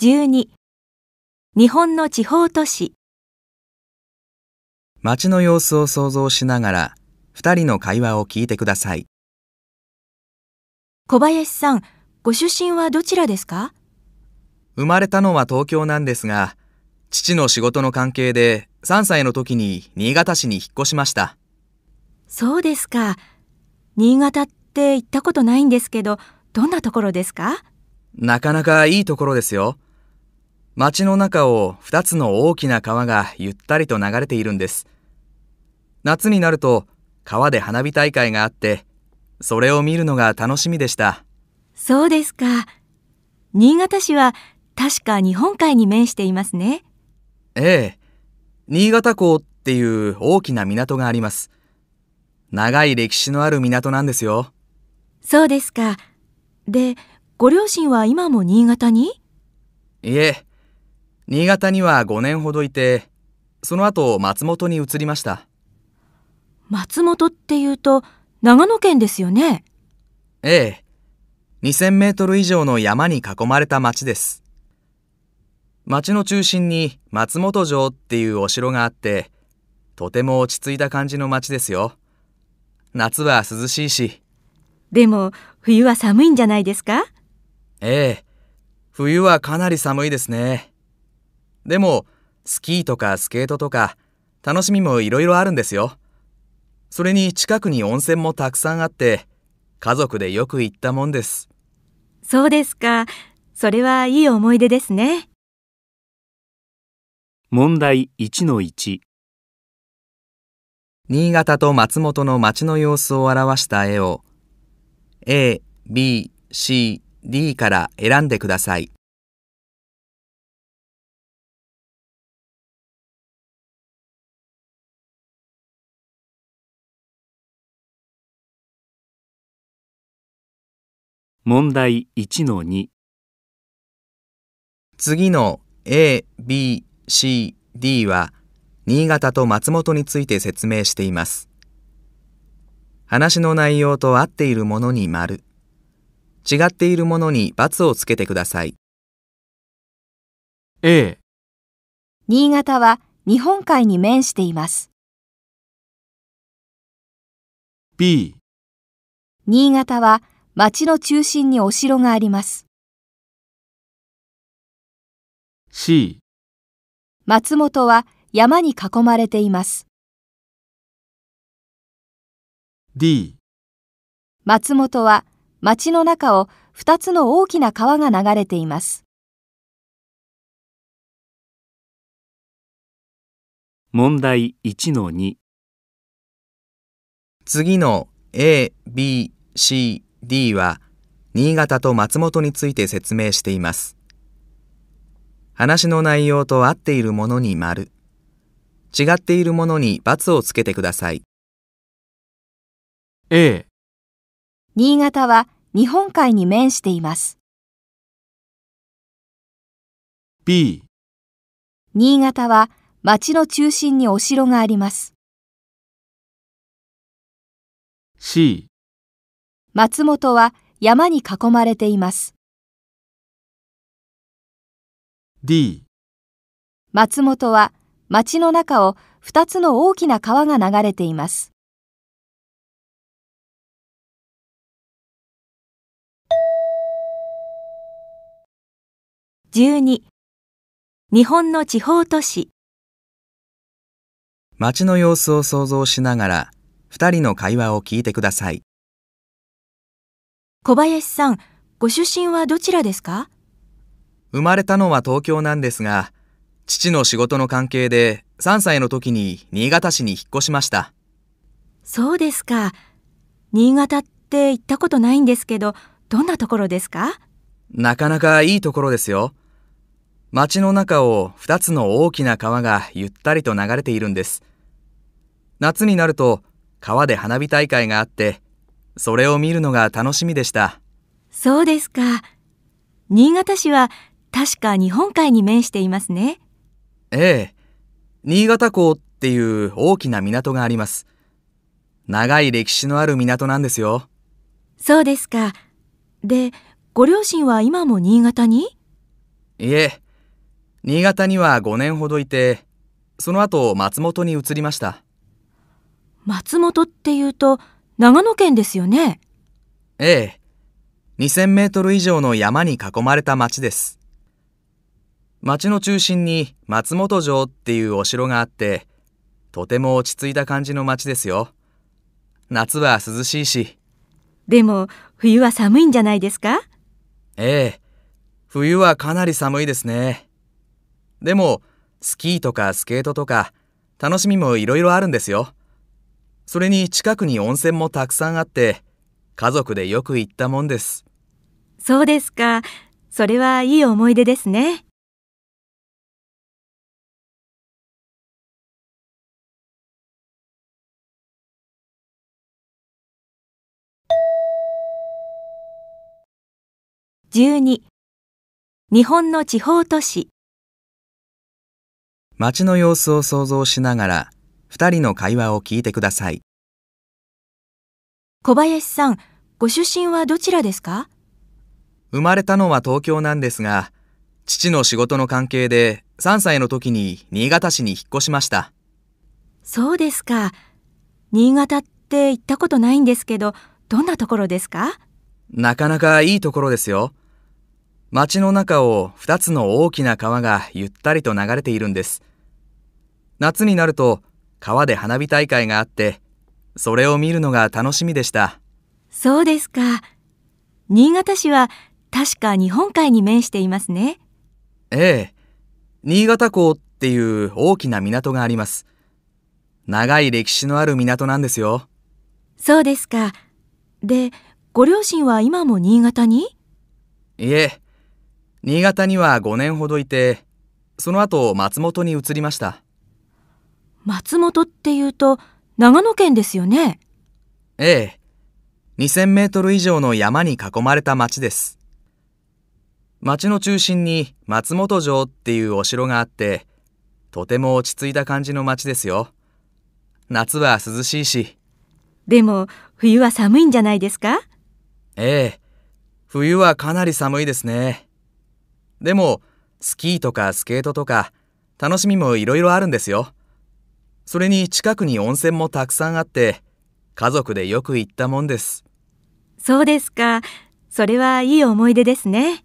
12日本の地方都市街の様子を想像しながら2人の会話を聞いてください小林さんご出身はどちらですか生まれたのは東京なんですが父の仕事の関係で3歳の時に新潟市に引っ越しましたそうですか新潟って行ったことないんですけどどんなところですかなかなかいいところですよ。街の中を2つの大きな川がゆったりと流れているんです。夏になると川で花火大会があって、それを見るのが楽しみでした。そうですか。新潟市は確か日本海に面していますね。ええ。新潟港っていう大きな港があります。長い歴史のある港なんですよ。そうですか。で、ご両親は今も新潟にいえ、新潟には5年ほどいて、その後松本に移りました。松本っていうと長野県ですよね。ええ。2000メートル以上の山に囲まれた町です。町の中心に松本城っていうお城があって、とても落ち着いた感じの町ですよ。夏は涼しいし。でも冬は寒いんじゃないですかええ。冬はかなり寒いですね。でも、スキーとかスケートとか、楽しみもいろいろあるんですよ。それに近くに温泉もたくさんあって、家族でよく行ったもんです。そうですか。それはいい思い出ですね。問題1-1新潟と松本の町の様子を表した絵を A、B、C、D から選んでください。問題1の2次の A、B、C、D は新潟と松本について説明しています。話の内容と合っているものに丸、違っているものに×をつけてください。A 新潟は日本海に面しています。B 新潟は町の中心にお城があります。C 松本は山に囲まれています。D 松本は町の中を2つの大きな川が流れています。問題1の2次の A、B、C、D は新潟と松本について説明しています。話の内容と合っているものに丸、違っているものに×をつけてください。A 新潟は日本海に面しています。B 新潟は町の中心にお城があります。C 松本は山に囲まれています D 松本は町の中を2つの大きな川が流れています 12. 日本の地方都市街の様子を想像しながら2人の会話を聞いてください。小林さん、ご出身はどちらですか生まれたのは東京なんですが、父の仕事の関係で3歳の時に新潟市に引っ越しました。そうですか。新潟って行ったことないんですけど、どんなところですかなかなかいいところですよ。街の中を2つの大きな川がゆったりと流れているんです。夏になると川で花火大会があってそれを見るのが楽しみでしたそうですか新潟市は確か日本海に面していますねええ新潟港っていう大きな港があります長い歴史のある港なんですよそうですかでご両親は今も新潟にいえ新潟には5年ほどいてその後松本に移りました松本っていうと長野県ですよねええ2000メートル以上の山に囲まれた町です町の中心に松本城っていうお城があってとても落ち着いた感じの町ですよ夏は涼しいしでも冬は寒いんじゃないですかええ冬はかなり寒いですねでもスキーとかスケートとか楽しみもいろいろあるんですよそれに近くに温泉もたくさんあって家族でよく行ったもんですそうですかそれはいい思い出ですね12日本の地方都市街の様子を想像しながら2人の会話を聞いてください小林さんご出身はどちらですか生まれたのは東京なんですが父の仕事の関係で3歳の時に新潟市に引っ越しましたそうですか新潟って行ったことないんですけどどんなところですかなかなかいいところですよ街の中を2つの大きな川がゆったりと流れているんです夏になると川で花火大会があってそれを見るのが楽しみでしたそうですか新潟市は確か日本海に面していますねええ新潟港っていう大きな港があります長い歴史のある港なんですよそうですかでご両親は今も新潟にいえ新潟には5年ほどいてその後松本に移りました松本っていうと長野県ですよねええ2000メートル以上の山に囲まれた町です町の中心に松本城っていうお城があってとても落ち着いた感じの町ですよ夏は涼しいしでも冬は寒いんじゃないですかええ冬はかなり寒いですねでもスキーとかスケートとか楽しみもいろいろあるんですよそれに近くに温泉もたくさんあって家族でよく行ったもんですそうですかそれはいい思い出ですね